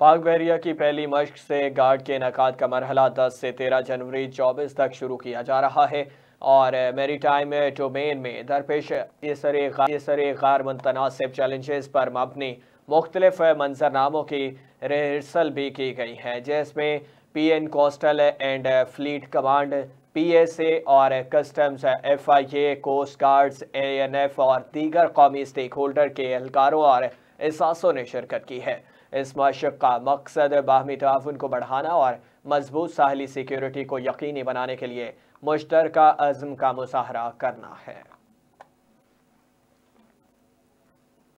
पाक बैरिया की पहली मश्क से गार्ड के इनका का मरहला 10 से 13 जनवरी 24 तक शुरू किया जा रहा है और मेरी टाइम डोमेन में दरपेश सर मुतनासिब चैलेंजेस पर मबनी मुख्तलिफ मंजरनामों की रिहर्सल भी की गई है जिसमें P N coastal and fleet command P S A और customs F I A coast guards A N F और दीगर कौमी स्टेक होल्डर के एहलकारों और एहसासों ने शिरकत की है इस मशक का मकसद बाहमी ताउन को बढ़ाना और मजबूत साहली सिक्योरिटी को यकीनी बनाने के लिए मुश्तरक अज़म का मुशाहरा करना है